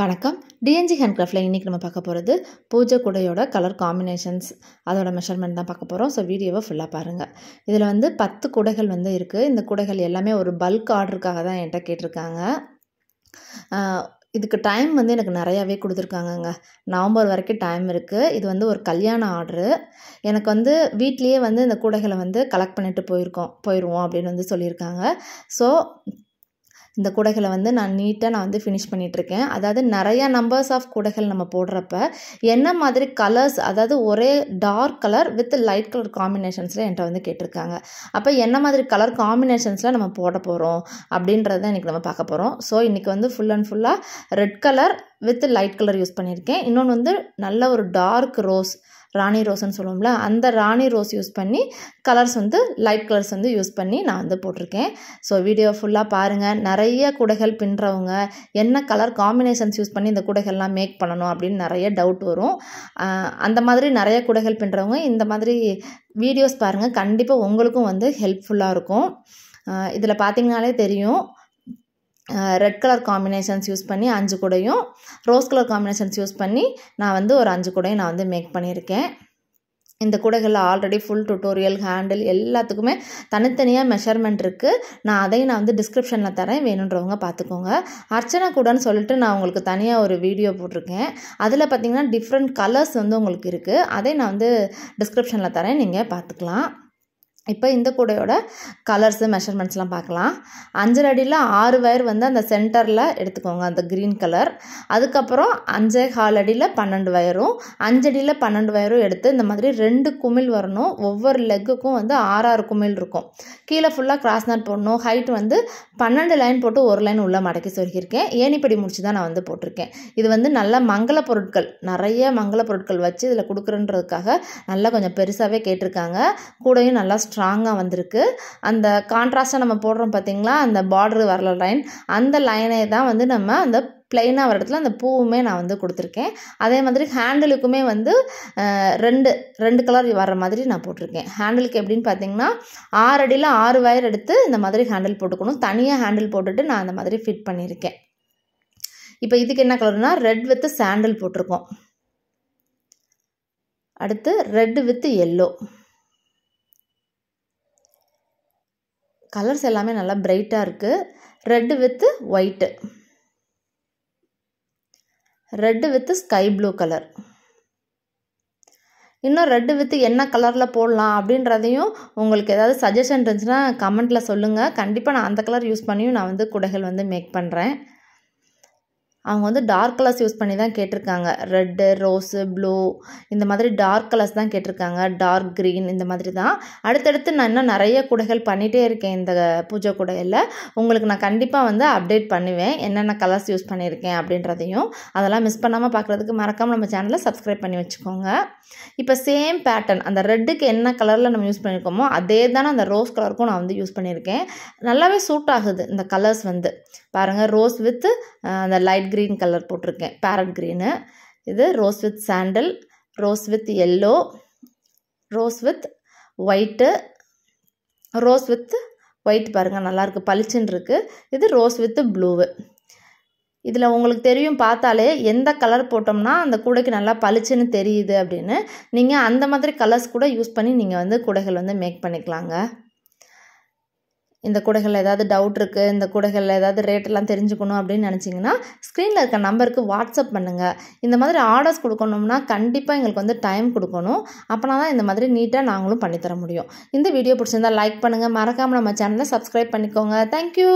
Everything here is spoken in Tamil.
வணக்கம் டிஎன்ஜி ஹேண்ட்கிராஃப்டில் இன்றைக்கி நம்ம பார்க்க போகிறது பூஜை குடையோட கலர் காம்பினேஷன்ஸ் அதோட மெஷர்மெண்ட் தான் பார்க்க போகிறோம் ஸோ வீடியோவை ஃபுல்லாக பாருங்கள் இதில் வந்து பத்து குடைகள் வந்து இருக்குது இந்த குடைகள் எல்லாமே ஒரு பல்க் ஆர்டருக்காக தான் என்கிட்ட கேட்டிருக்காங்க இதுக்கு டைம் வந்து எனக்கு நிறையாவே கொடுத்துருக்காங்கங்க நவம்பர் வரைக்கும் டைம் இருக்குது இது வந்து ஒரு கல்யாண ஆர்டரு எனக்கு வந்து வீட்லேயே வந்து இந்த கூடைகளை வந்து கலெக்ட் பண்ணிட்டு போயிருக்கோம் போயிடுவோம் அப்படின்னு வந்து சொல்லியிருக்காங்க ஸோ இந்த குடைகளை வந்து நான் நீட்டாக நான் வந்து ஃபினிஷ் பண்ணிகிட்ருக்கேன் அதாவது நிறையா நம்பர்ஸ் ஆஃப் குடைகள் நம்ம போடுறப்ப என்ன மாதிரி கலர்ஸ் அதாவது ஒரே dark colour with light colour காம்பினேஷன்ஸில் என்கிட்ட வந்து கேட்டிருக்காங்க அப்போ என்ன மாதிரி கலர் காம்பினேஷன்ஸில் நம்ம போட போகிறோம் அப்படின்றத இன்றைக்கி நம்ம பார்க்க போகிறோம் ஸோ இன்றைக்கி வந்து ஃபுல் அண்ட் ஃபுல்லாக red colour with light colour use பண்ணியிருக்கேன் இன்னொன்று வந்து நல்ல ஒரு டார்க் ரோஸ் ராணி ரோஸ்ன்னு சொல்லுவோம்ல அந்த ராணி ரோஸ் யூஸ் பண்ணி கலர்ஸ் வந்து லைட் கலர்ஸ் வந்து யூஸ் பண்ணி நான் வந்து போட்டிருக்கேன் ஸோ வீடியோ ஃபுல்லாக பாருங்கள் நிறைய குடைகள் பின்னுறவங்க என்ன கலர் காம்பினேஷன்ஸ் யூஸ் பண்ணி இந்த குடைகள்லாம் மேக் பண்ணணும் அப்படின்னு நிறைய டவுட் வரும் அந்த மாதிரி நிறைய குடைகள் பின்னுறவங்க இந்த மாதிரி வீடியோஸ் பாருங்கள் கண்டிப்பாக உங்களுக்கும் வந்து ஹெல்ப்ஃபுல்லாக இருக்கும் இதில் பார்த்தீங்கனாலே தெரியும் ரெட் கலர் காம்பினேஷன்ஸ் யூஸ் பண்ணி அஞ்சு கூடையும் ரோஸ் கலர் காம்பினேஷன்ஸ் யூஸ் பண்ணி நான் வந்து ஒரு அஞ்சு கூடையும் நான் வந்து மேக் பண்ணியிருக்கேன் இந்த கூடைகளில் ஆல்ரெடி ஃபுல் டுட்டோரியல் ஹேண்டில் எல்லாத்துக்குமே தனித்தனியாக மெஷர்மெண்ட் இருக்குது நான் அதையும் நான் வந்து டிஸ்கிரிப்ஷனில் தரேன் வேணுன்றவங்க பார்த்துக்கோங்க அர்ச்சனா கூடன்னு சொல்லிட்டு நான் உங்களுக்கு தனியாக ஒரு வீடியோ போட்டிருக்கேன் அதில் பார்த்திங்கன்னா டிஃப்ரெண்ட் கலர்ஸ் வந்து உங்களுக்கு இருக்குது அதை நான் வந்து டிஸ்கிரிப்ஷனில் தரேன் நீங்கள் பார்த்துக்கலாம் இப்போ இந்த கூடையோட கலர்ஸு மெஷர்மெண்ட்ஸ்லாம் பார்க்கலாம் அஞ்சரை அடியில் ஆறு வயர் வந்து அந்த சென்டரில் எடுத்துக்கோங்க அந்த க்ரீன் கலர் அதுக்கப்புறம் அஞ்சே கால் அடியில் பன்னெண்டு வயரும் அஞ்சடியில் பன்னெண்டு வயரும் எடுத்து இந்த மாதிரி ரெண்டு குமிழ் வரணும் ஒவ்வொரு லெக்குக்கும் வந்து ஆறாறு குமிழ் இருக்கும் கீழே ஃபுல்லாக கிராஸ் நாட் போடணும் ஹைட் வந்து பன்னெண்டு லைன் போட்டு ஒரு லைன் உள்ளே மடக்கி சொல்லியிருக்கேன் ஏனிப்படி முடிச்சு தான் நான் வந்து போட்டிருக்கேன் இது வந்து நல்ல மங்கள பொருட்கள் நிறைய மங்கள பொருட்கள் வச்சு இதில் கொடுக்குறன்றதுக்காக நல்லா கொஞ்சம் பெருசாகவே கேட்டிருக்காங்க கூடையும் நல்லா ஸ்ட்ராங் ஸ்ட்ராங்காக வந்திருக்கு அந்த கான்ட்ராஸ்ட்டாக நம்ம போடுறோம் பார்த்திங்களா அந்த பார்டர் வரல லைன் அந்த லைனை தான் வந்து நம்ம அந்த ப்ளைனாக வர இடத்துல அந்த பூவுமே நான் வந்து கொடுத்துருக்கேன் அதே மாதிரி ஹேண்டிலுக்குமே வந்து ரெண்டு ரெண்டு கலர் வர்ற மாதிரி நான் போட்டிருக்கேன் ஹேண்டிலுக்கு எப்படின்னு பார்த்தீங்கன்னா ஆறு அடியில் ஆறு வயர் எடுத்து இந்த மாதிரி ஹேண்டில் போட்டுக்கணும் தனியாக ஹேண்டில் போட்டுட்டு நான் அந்த மாதிரி ஃபிட் பண்ணியிருக்கேன் இப்போ இதுக்கு என்ன கலர்னா ரெட் வித்து சாண்டில் போட்டிருக்கோம் அடுத்து ரெட் வித் எல்லோ கலர்ஸ் எல்லாமே நல்லா பிரைட்டாக இருக்குது red with white red with sky blue colour இன்னும் ரெட்டு வித்து என்ன கலரில் போடலாம் அப்படின்றதையும் உங்களுக்கு ஏதாவது சஜஷன் இருந்துச்சுன்னா கமெண்ட்டில் சொல்லுங்கள் கண்டிப்பாக நான் அந்த கலர் யூஸ் பண்ணியும் நான் வந்து குடைகள் வந்து மேக் பண்ணுறேன் அவங்க வந்து டார்க் கலர்ஸ் யூஸ் பண்ணி தான் கேட்டிருக்காங்க ரெட்டு ரோஸு ப்ளூ இந்த மாதிரி டார்க் கலர்ஸ் தான் கேட்டிருக்காங்க டார்க் க்ரீன் இந்த மாதிரி தான் அடுத்தடுத்து நான் இன்னும் நிறைய குடைகள் பண்ணிகிட்டே இருக்கேன் இந்த பூஜை குடையில் உங்களுக்கு நான் கண்டிப்பாக வந்து அப்டேட் பண்ணுவேன் என்னென்ன கலர்ஸ் யூஸ் பண்ணியிருக்கேன் அப்படின்றதையும் அதெல்லாம் மிஸ் பண்ணாமல் பார்க்குறதுக்கு மறக்காமல் நம்ம சேனலை சப்ஸ்கிரைப் பண்ணி வச்சுக்கோங்க இப்போ சேம் பேட்டர்ன் அந்த ரெட்டுக்கு என்ன கலரில் நம்ம யூஸ் பண்ணியிருக்கோமோ அதே தானே அந்த ரோஸ் கலருக்கும் நான் வந்து யூஸ் பண்ணியிருக்கேன் நல்லாவே சூட் ஆகுது இந்த கலர்ஸ் வந்து பாருங்கள் ரோஸ் வித் அந்த லைட் க்ரீன் க்ரீன் கலர் போட்டிருக்கேன் பேரட் க்ரீனு இது rose with sandal rose with yellow rose with white rose with white பாருங்கள் நல்லாயிருக்கு பளிச்சுன்னு இருக்குது இது ரோஸ் வித்து ப்ளூவு இதில் உங்களுக்கு தெரியும் பார்த்தாலே எந்த கலர் போட்டோம்னா அந்த கூடைக்கு நல்லா பளிச்சுன்னு தெரியுது அப்படின்னு நீங்கள் அந்த மாதிரி கலர்ஸ் கூட யூஸ் பண்ணி நீங்கள் வந்து கூடைகள் வந்து மேக் பண்ணிக்கலாங்க இந்த கூடைகளில் ஏதாவது டவுட் இருக்குது இந்த கூடைகளில் ஏதாவது ரேட்டெல்லாம் தெரிஞ்சுக்கணும் அப்படின்னு நினச்சிங்கன்னா ஸ்க்ரீனில் இருக்க நம்பருக்கு வாட்ஸ்அப் பண்ணுங்கள் இந்த மாதிரி ஆர்டர்ஸ் கொடுக்கணும்னா கண்டிப்பாக எங்களுக்கு வந்து டைம் கொடுக்கணும் அப்போனா தான் இந்த மாதிரி நீட்டாக நாங்களும் பண்ணித்தர முடியும் இந்த வீடியோ பிடிச்சிருந்தால் லைக் பண்ணுங்கள் மறக்காமல் நம்ம சேனலை சப்ஸ்கிரைப் பண்ணிக்கோங்க தேங்க்யூ